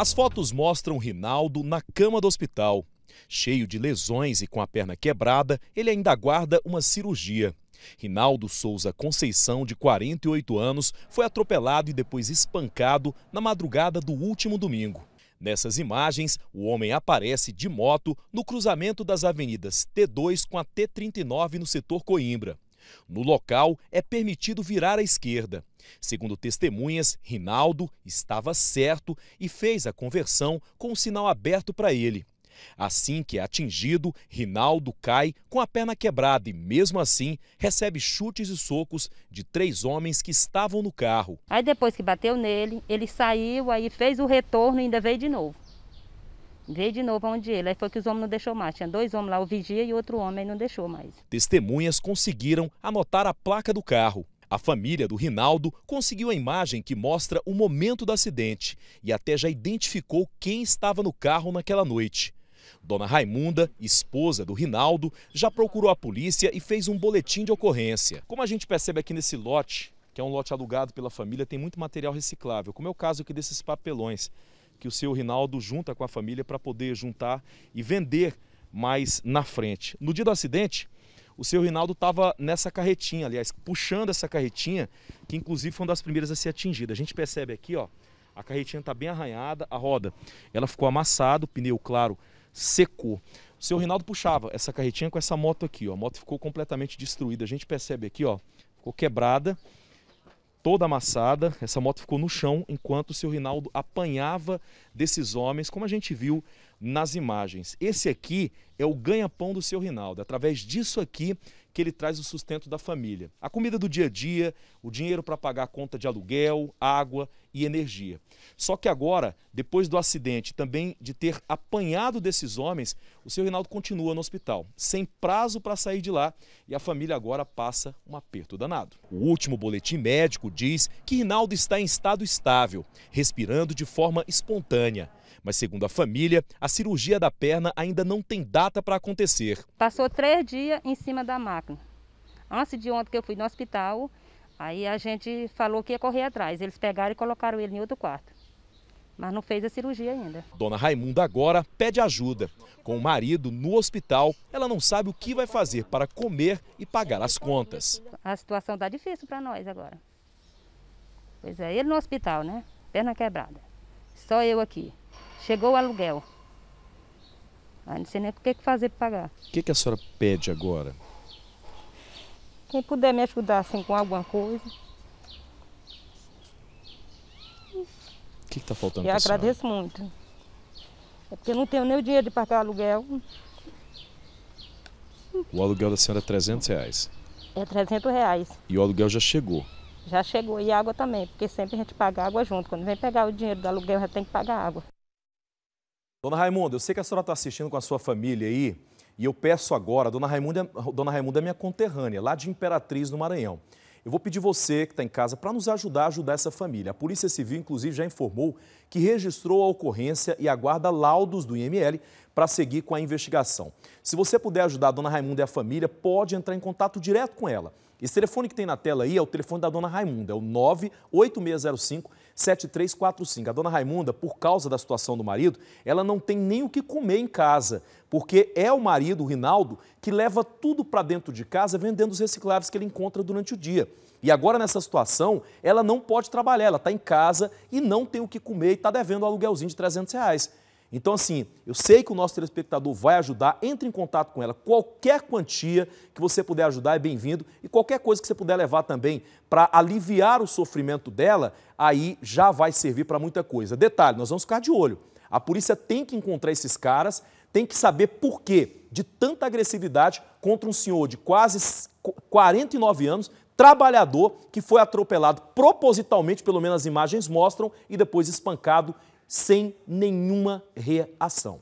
As fotos mostram Rinaldo na cama do hospital. Cheio de lesões e com a perna quebrada, ele ainda aguarda uma cirurgia. Rinaldo Souza Conceição, de 48 anos, foi atropelado e depois espancado na madrugada do último domingo. Nessas imagens, o homem aparece de moto no cruzamento das avenidas T2 com a T39 no setor Coimbra. No local, é permitido virar à esquerda. Segundo testemunhas, Rinaldo estava certo e fez a conversão com o sinal aberto para ele. Assim que é atingido, Rinaldo cai com a perna quebrada e, mesmo assim, recebe chutes e socos de três homens que estavam no carro. Aí, depois que bateu nele, ele saiu, aí fez o retorno e ainda veio de novo. Veio de novo onde ele. Aí foi que os homens não deixou mais. Tinha dois homens lá, o vigia e outro homem, não deixou mais. Testemunhas conseguiram anotar a placa do carro. A família do Rinaldo conseguiu a imagem que mostra o momento do acidente e até já identificou quem estava no carro naquela noite. Dona Raimunda, esposa do Rinaldo, já procurou a polícia e fez um boletim de ocorrência. Como a gente percebe aqui nesse lote, que é um lote alugado pela família, tem muito material reciclável, como é o caso aqui desses papelões que o seu Rinaldo junta com a família para poder juntar e vender mais na frente. No dia do acidente, o seu Rinaldo estava nessa carretinha, aliás, puxando essa carretinha, que inclusive foi uma das primeiras a ser atingida. A gente percebe aqui, ó, a carretinha está bem arranhada, a roda ela ficou amassada, o pneu, claro, secou. O seu Rinaldo puxava essa carretinha com essa moto aqui, ó. A moto ficou completamente destruída. A gente percebe aqui, ó, ficou quebrada toda amassada. Essa moto ficou no chão enquanto o seu Rinaldo apanhava desses homens, como a gente viu nas imagens. Esse aqui é o ganha-pão do seu Rinaldo. Através disso aqui que ele traz o sustento da família. A comida do dia a dia, o dinheiro para pagar a conta de aluguel, água e energia. Só que agora, depois do acidente, também de ter apanhado desses homens, o seu Reinaldo continua no hospital, sem prazo para sair de lá, e a família agora passa um aperto danado. O último boletim médico diz que Reinaldo está em estado estável, respirando de forma espontânea. Mas, segundo a família, a cirurgia da perna ainda não tem data para acontecer. Passou três dias em cima da maca. Antes de ontem que eu fui no hospital, aí a gente falou que ia correr atrás. Eles pegaram e colocaram ele em outro quarto. Mas não fez a cirurgia ainda. Dona Raimunda agora pede ajuda. Com o marido no hospital, ela não sabe o que vai fazer para comer e pagar as contas. A situação está difícil para nós agora. Pois é, ele no hospital, né? Perna quebrada. Só eu aqui. Chegou o aluguel. Aí não sei nem o que fazer para pagar. O que, que a senhora pede agora? Quem puder me ajudar assim com alguma coisa. O que está faltando? Eu agradeço senhora? muito. É porque eu não tenho nem o dinheiro de pagar o aluguel. O aluguel da senhora é 300 reais? É 300 reais. E o aluguel já chegou? Já chegou. E água também, porque sempre a gente paga água junto. Quando vem pegar o dinheiro do aluguel, já tem que pagar água. Dona Raimunda, eu sei que a senhora está assistindo com a sua família aí. E eu peço agora, Dona Raimunda, Dona Raimunda é minha conterrânea, lá de Imperatriz, no Maranhão. Eu vou pedir você que está em casa para nos ajudar a ajudar essa família. A Polícia Civil, inclusive, já informou que registrou a ocorrência e aguarda laudos do IML para seguir com a investigação. Se você puder ajudar a dona Raimunda e a família, pode entrar em contato direto com ela. Esse telefone que tem na tela aí é o telefone da dona Raimunda, é o 98605-7345. A dona Raimunda, por causa da situação do marido, ela não tem nem o que comer em casa, porque é o marido, o Rinaldo, que leva tudo para dentro de casa vendendo os recicláveis que ele encontra durante o dia. E agora, nessa situação, ela não pode trabalhar, ela está em casa e não tem o que comer e está devendo um aluguelzinho de 300 reais. Então, assim, eu sei que o nosso telespectador vai ajudar, entre em contato com ela. Qualquer quantia que você puder ajudar é bem-vindo e qualquer coisa que você puder levar também para aliviar o sofrimento dela, aí já vai servir para muita coisa. Detalhe, nós vamos ficar de olho. A polícia tem que encontrar esses caras, tem que saber por quê de tanta agressividade contra um senhor de quase 49 anos, trabalhador, que foi atropelado propositalmente, pelo menos as imagens mostram, e depois espancado sem nenhuma reação.